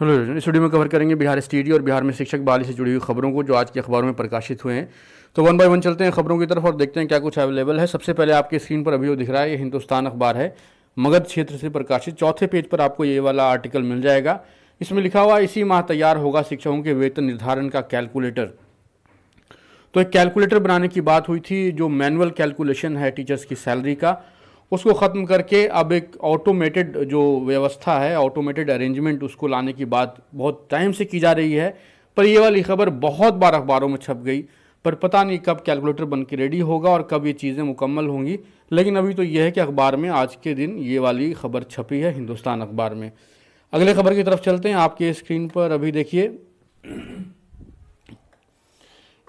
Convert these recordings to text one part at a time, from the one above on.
hello इस video में cover करेंगे बिहार स्टीडियो और बिहार में शिक्षक बाली से जुड़ी हुई खबरों को जो आज के अखबारों में प्रकाशित हुए हैं तो वन बाय वन चलते हैं खबरों की तरफ और देखते हैं क्या कुछ अवेलेबल है सबसे पहले आपके स्क्रीन पर अभी वो दिख रहा है ये हिंदुस्तान अखबार है मगध क्षेत्र से प्रकाशित चौथे पेज पर आपको ये वाला आर्टिकल मिल जाएगा इसमें लिखा हुआ इसी माह तैयार होगा शिक्षकों के वेतन निर्धारण का कैलकुलेटर तो एक कैलकुलेटर बनाने की बात हुई थी जो मैनुअल कैलकुलेशन है टीचर्स की सैलरी का उसको ख़त्म करके अब एक ऑटोमेटेड जो व्यवस्था है ऑटोमेटेड अरेंजमेंट उसको लाने की बात बहुत टाइम से की जा रही है पर ये वाली खबर बहुत बार अखबारों में छप गई पर पता नहीं कब कैलकुलेटर बन के रेडी होगा और कब ये चीज़ें मुकम्मल होंगी लेकिन अभी तो यह है कि अखबार में आज के दिन ये वाली खबर छपी है हिंदुस्तान अखबार में अगले खबर की तरफ चलते हैं आपके स्क्रीन पर अभी देखिए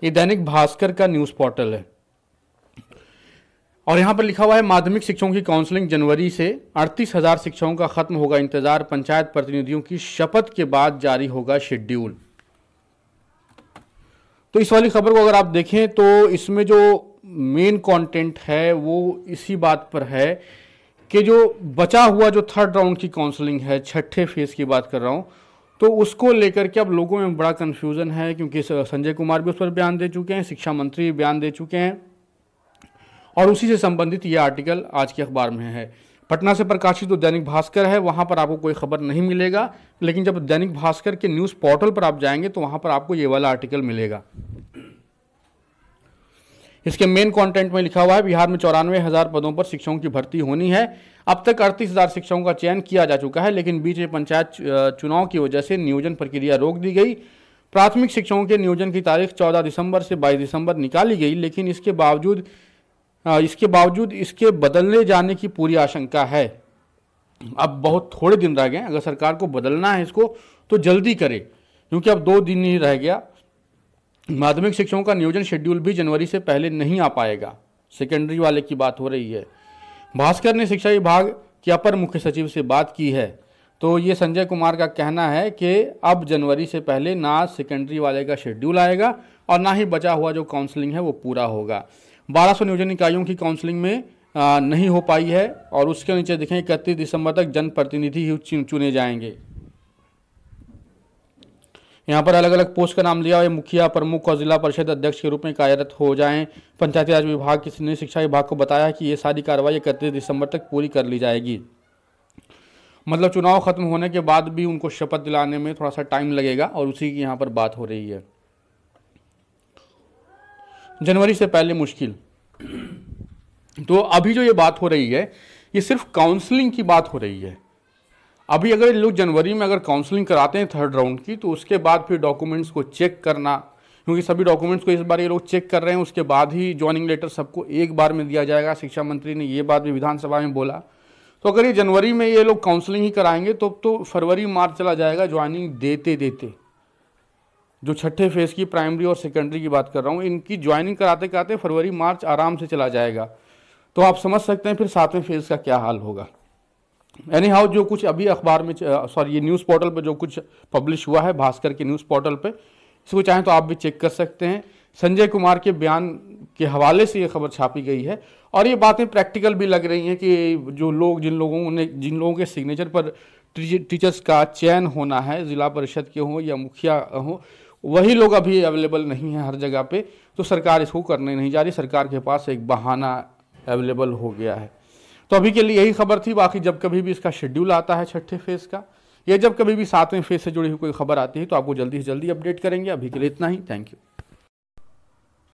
ये दैनिक भास्कर का न्यूज़ पोर्टल है और यहाँ पर लिखा हुआ है माध्यमिक शिक्षकों की काउंसलिंग जनवरी से अड़तीस हजार शिक्षकों का खत्म होगा इंतजार पंचायत प्रतिनिधियों की शपथ के बाद जारी होगा शेड्यूल तो इस वाली खबर को अगर आप देखें तो इसमें जो मेन कंटेंट है वो इसी बात पर है कि जो बचा हुआ जो थर्ड राउंड की काउंसलिंग है छठे फेज की बात कर रहा हूँ तो उसको लेकर के अब लोगों में बड़ा कन्फ्यूज़न है क्योंकि संजय कुमार भी उस पर बयान दे चुके हैं शिक्षा मंत्री भी बयान दे चुके हैं और उसी से संबंधित ये आर्टिकल आज के अखबार में है पटना से प्रकाशित जो दैनिक भास्कर है वहाँ पर आपको कोई खबर नहीं मिलेगा लेकिन जब दैनिक भास्कर के न्यूज़ पोर्टल पर आप जाएंगे तो वहाँ पर आपको ये वाला आर्टिकल मिलेगा इसके मेन कंटेंट में लिखा हुआ है बिहार में चौरानवे हज़ार पदों पर शिक्षकों की भर्ती होनी है अब तक अड़तीस हज़ार शिक्षकों का चयन किया जा चुका है लेकिन बीच में पंचायत चुनाव की वजह से नियोजन प्रक्रिया रोक दी गई प्राथमिक शिक्षकों के नियोजन की तारीख 14 दिसंबर से 22 दिसंबर निकाली गई लेकिन इसके बावजूद हाँ, इसके बावजूद इसके बदलने जाने की पूरी आशंका है अब बहुत थोड़े दिन रह गए अगर सरकार को बदलना है इसको तो जल्दी करे क्योंकि अब दो दिन ही रह गया माध्यमिक शिक्षकों का नियोजन शेड्यूल भी जनवरी से पहले नहीं आ पाएगा सेकेंडरी वाले की बात हो रही है भास्कर ने शिक्षा विभाग के अपर मुख्य सचिव से बात की है तो ये संजय कुमार का कहना है कि अब जनवरी से पहले ना सेकेंडरी वाले का शेड्यूल आएगा और ना ही बचा हुआ जो काउंसलिंग है वो पूरा होगा बारह सौ नियोजन इकाइयों की काउंसलिंग में आ, नहीं हो पाई है और उसके नीचे देखें इकतीस दिसंबर तक जनप्रतिनिधि ही चुने जाएंगे यहाँ पर अलग अलग पोस्ट का नाम लिया हुआ मुखिया प्रमुख और जिला परिषद अध्यक्ष के रूप में कार्यरत हो जाएं पंचायती राज विभाग ने शिक्षा विभाग को बताया कि ये सारी कार्रवाई इकतीस दिसंबर तक पूरी कर ली जाएगी मतलब चुनाव खत्म होने के बाद भी उनको शपथ दिलाने में थोड़ा सा टाइम लगेगा और उसी की यहाँ पर बात हो रही है जनवरी से पहले मुश्किल तो अभी जो ये बात हो रही है ये सिर्फ काउंसलिंग की बात हो रही है अभी अगर लोग जनवरी में अगर काउंसलिंग कराते हैं थर्ड राउंड की तो उसके बाद फिर डॉक्यूमेंट्स को चेक करना क्योंकि सभी डॉक्यूमेंट्स को इस बार ये लोग चेक कर रहे हैं उसके बाद ही ज्वाइनिंग लेटर सबको एक बार में दिया जाएगा शिक्षा मंत्री ने ये बात भी विधानसभा में बोला तो अगर ये जनवरी में ये लोग काउंसलिंग ही कराएंगे तो तो फरवरी मार्च चला जाएगा ज्वाइनिंग देते देते जो छठे फेज़ की प्राइमरी और सेकेंडरी की बात कर रहा हूँ इनकी ज्वाइनिंग कराते कराते फरवरी मार्च आराम से चला जाएगा तो आप समझ सकते हैं फिर सातवें फेज़ का क्या हाल होगा एनी हाउ जो कुछ अभी अखबार में सॉरी ये न्यूज़ पोर्टल पर जो कुछ पब्लिश हुआ है भास्कर के न्यूज़ पोर्टल पर इसको चाहें तो आप भी चेक कर सकते हैं संजय कुमार के बयान के हवाले से ये खबर छापी गई है और ये बातें प्रैक्टिकल भी लग रही हैं कि जो लोग जिन लोगों ने जिन लोगों के सिग्नेचर पर टीचर्स का चयन होना है ज़िला परिषद के हों या मुखिया हों वही लोग अभी अवेलेबल नहीं हैं हर जगह पे तो सरकार इसको करने नहीं जा रही सरकार के पास एक बहाना अवेलेबल हो गया है तो अभी के लिए यही खबर थी बाकी जब कभी भी इसका शेड्यूल आता है छठे फेज़ का या जब कभी भी सातवें फेज़ से जुड़ी हुई कोई खबर आती है तो आपको जल्दी से जल्दी अपडेट करेंगे अभी के लिए इतना ही थैंक यू